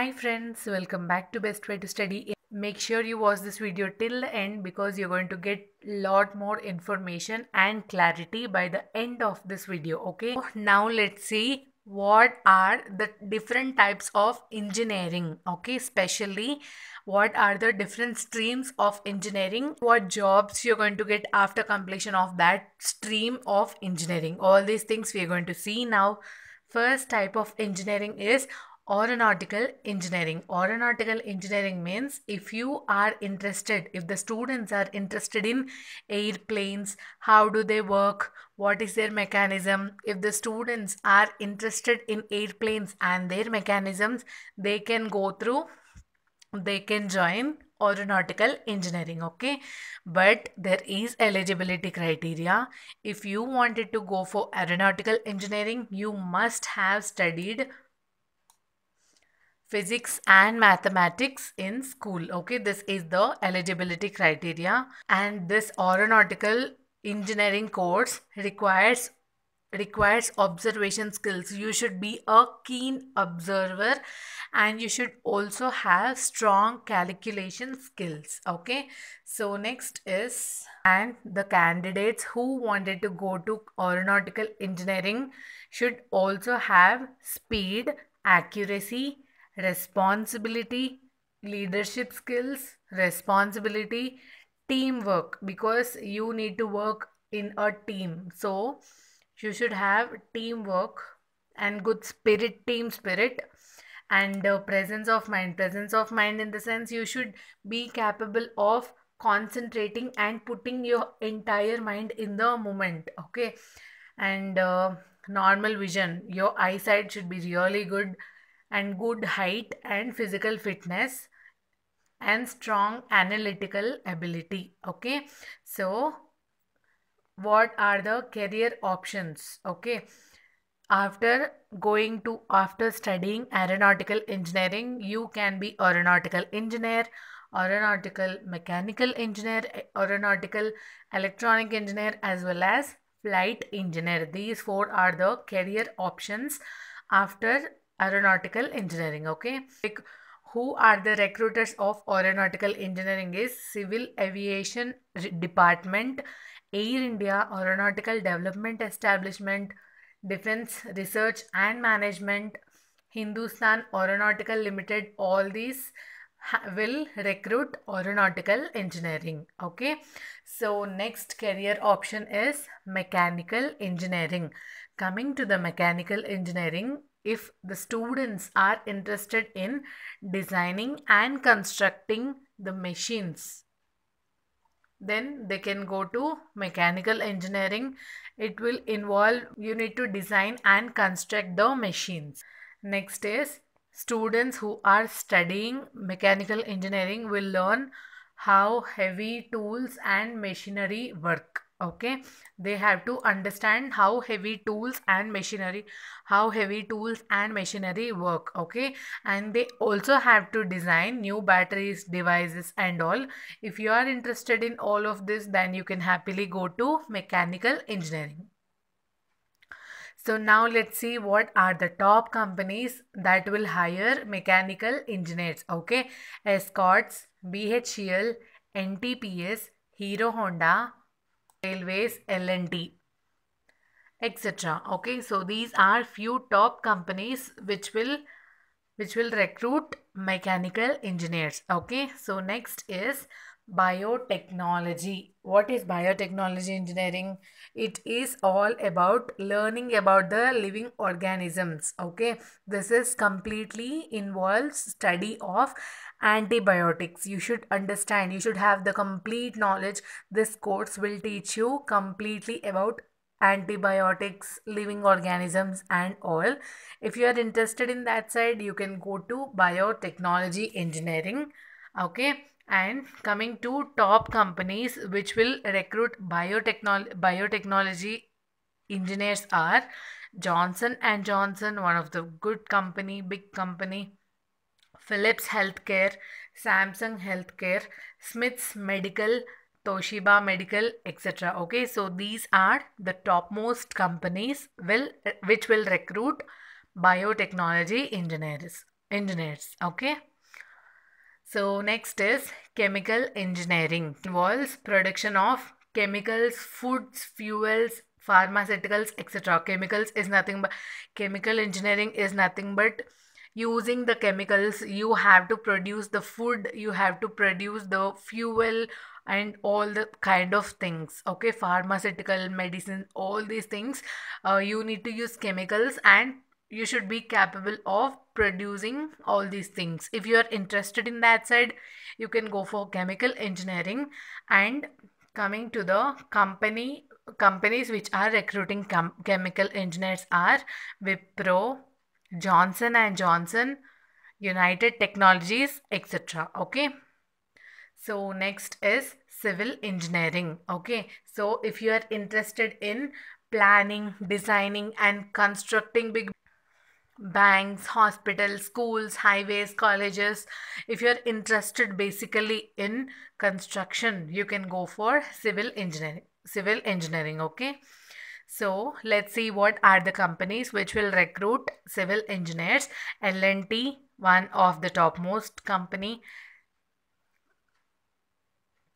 Hi friends, welcome back to Best Way to Study. Make sure you watch this video till the end because you're going to get lot more information and clarity by the end of this video, okay? Now let's see what are the different types of engineering, okay? Especially what are the different streams of engineering, what jobs you're going to get after completion of that stream of engineering. All these things we are going to see now. First type of engineering is aeronautical engineering aeronautical engineering means if you are interested if the students are interested in airplanes how do they work what is their mechanism if the students are interested in airplanes and their mechanisms they can go through they can join aeronautical engineering okay but there is eligibility criteria if you wanted to go for aeronautical engineering you must have studied physics and mathematics in school okay this is the eligibility criteria and this aeronautical engineering course requires requires observation skills you should be a keen observer and you should also have strong calculation skills okay so next is and the candidates who wanted to go to aeronautical engineering should also have speed accuracy responsibility, leadership skills, responsibility, teamwork because you need to work in a team. So you should have teamwork and good spirit, team spirit and uh, presence of mind. Presence of mind in the sense you should be capable of concentrating and putting your entire mind in the moment. Okay. And uh, normal vision. Your eyesight should be really good and good height and physical fitness and strong analytical ability okay so what are the career options okay after going to after studying aeronautical engineering you can be aeronautical engineer aeronautical mechanical engineer aeronautical electronic engineer as well as flight engineer these four are the career options after aeronautical engineering okay like who are the recruiters of aeronautical engineering is civil aviation department air india aeronautical development establishment defense research and management hindustan aeronautical limited all these will recruit aeronautical engineering okay so next career option is mechanical engineering coming to the mechanical engineering if the students are interested in designing and constructing the machines then they can go to mechanical engineering it will involve you need to design and construct the machines next is students who are studying mechanical engineering will learn how heavy tools and machinery work okay they have to understand how heavy tools and machinery how heavy tools and machinery work okay and they also have to design new batteries devices and all if you are interested in all of this then you can happily go to mechanical engineering so now let's see what are the top companies that will hire mechanical engineers okay escorts bhcl ntps hero honda Railways, L&T, etc. Okay, so these are few top companies which will which will recruit mechanical engineers. Okay, so next is biotechnology what is biotechnology engineering it is all about learning about the living organisms okay this is completely involves study of antibiotics you should understand you should have the complete knowledge this course will teach you completely about antibiotics living organisms and all if you are interested in that side you can go to biotechnology engineering okay and coming to top companies which will recruit biotechnology biotechnology engineers are johnson and johnson one of the good company big company philips healthcare samsung healthcare smith's medical toshiba medical etc okay so these are the topmost companies will which will recruit biotechnology engineers engineers okay so next is chemical engineering it involves production of chemicals, foods, fuels, pharmaceuticals, etc. Chemicals is nothing but chemical engineering is nothing but using the chemicals you have to produce the food you have to produce the fuel and all the kind of things okay pharmaceutical medicine all these things uh, you need to use chemicals and you should be capable of producing all these things if you are interested in that side you can go for chemical engineering and coming to the company companies which are recruiting chemical engineers are wipro johnson and johnson united technologies etc okay so next is civil engineering okay so if you are interested in planning designing and constructing big banks, hospitals, schools, highways, colleges. If you're interested basically in construction, you can go for civil engineering. Civil engineering, okay? So let's see what are the companies which will recruit civil engineers. L&T, one of the topmost company.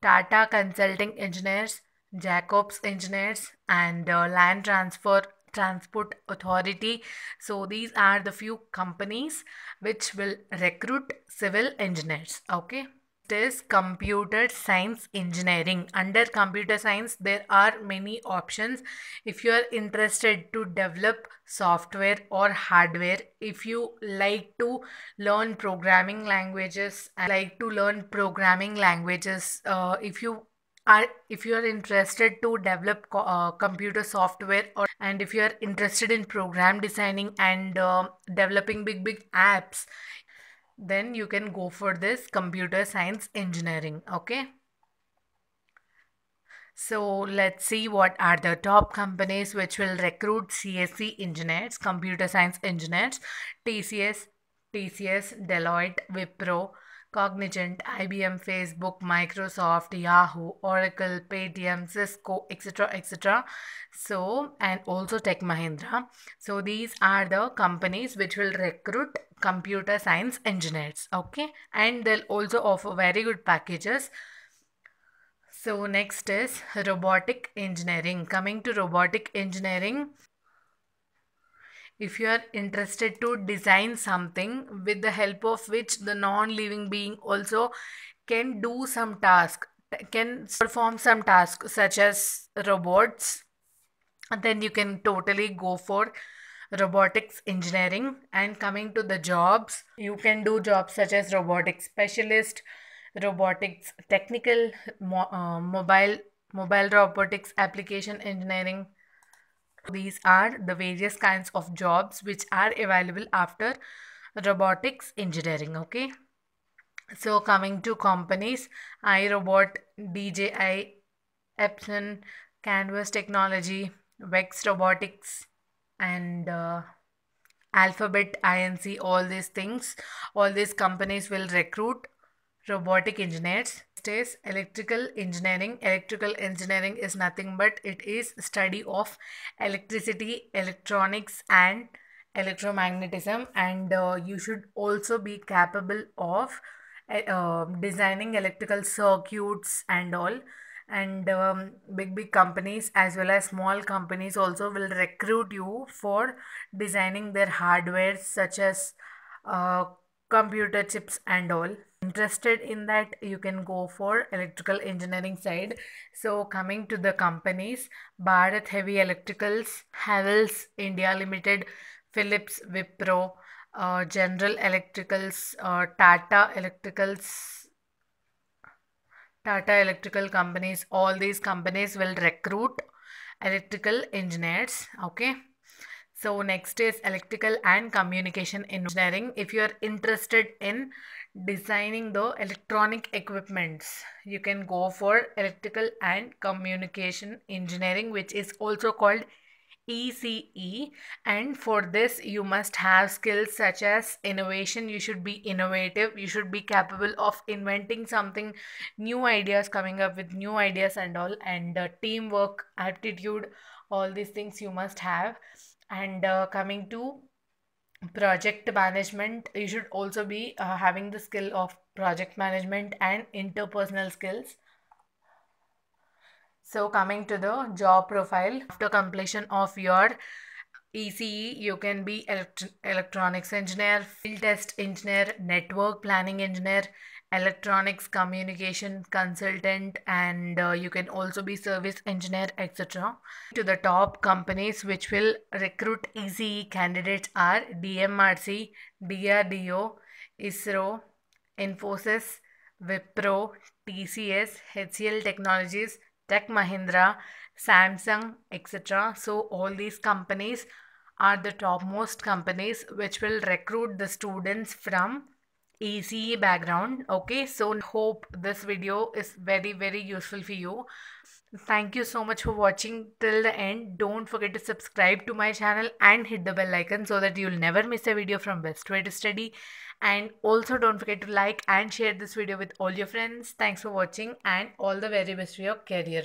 Tata Consulting Engineers, Jacobs Engineers and uh, Land Transfer Transport Authority. So these are the few companies which will recruit civil engineers. Okay. This computer science engineering. Under computer science, there are many options. If you are interested to develop software or hardware, if you like to learn programming languages, like to learn programming languages, uh, if you are if you are interested to develop co- uh, computer software or and if you are interested in program designing and uh, developing big big apps then you can go for this computer science engineering okay so let's see what are the top companies which will recruit CSE engineers, computer science engineers, TCS, TCS, Deloitte, Wipro, Cognizant, IBM, Facebook, Microsoft, Yahoo, Oracle, Paytm, Cisco, etc. etc. So, and also Tech Mahindra. So, these are the companies which will recruit computer science engineers. Okay, and they'll also offer very good packages. So, next is robotic engineering. Coming to robotic engineering, if you are interested to design something with the help of which the non-living being also can do some task can perform some task such as robots then you can totally go for robotics engineering and coming to the jobs you can do jobs such as robotics specialist robotics technical mo- uh, mobile mobile robotics application engineering these are the various kinds of jobs which are available after robotics engineering. Okay. So coming to companies, iRobot, DJI, Epson, Canvas Technology, Vex Robotics, and uh, Alphabet, INC, all these things, all these companies will recruit robotic engineers states electrical engineering electrical engineering is nothing but it is study of electricity electronics and electromagnetism and uh, you should also be capable of uh, designing electrical circuits and all and um, big big companies as well as small companies also will recruit you for designing their hardware such as uh, computer chips and all interested in that you can go for electrical engineering side so coming to the companies bharat heavy electricals havels india limited philips wipro uh, general electricals uh, tata electricals tata electrical companies all these companies will recruit electrical engineers okay so next is electrical and communication engineering if you are interested in designing the electronic equipments you can go for electrical and communication engineering which is also called ECE and for this you must have skills such as innovation you should be innovative you should be capable of inventing something new ideas coming up with new ideas and all and uh, teamwork aptitude all these things you must have and uh, coming to project management you should also be uh, having the skill of project management and interpersonal skills so coming to the job profile after completion of your ECE, you can be elect electronics engineer, field test engineer, network planning engineer, electronics communication consultant, and uh, you can also be service engineer, etc. To the top companies which will recruit ECE candidates are DMRC, DRDO, ISRO, Infosys, Wipro, TCS, HCL Technologies, Tech Mahindra, Samsung, etc. So, all these companies are the topmost companies which will recruit the students from ACE background. Okay, so hope this video is very, very useful for you. Thank you so much for watching till the end. Don't forget to subscribe to my channel and hit the bell icon so that you'll never miss a video from Best Way to Study. And also don't forget to like and share this video with all your friends. Thanks for watching and all the very best for your career.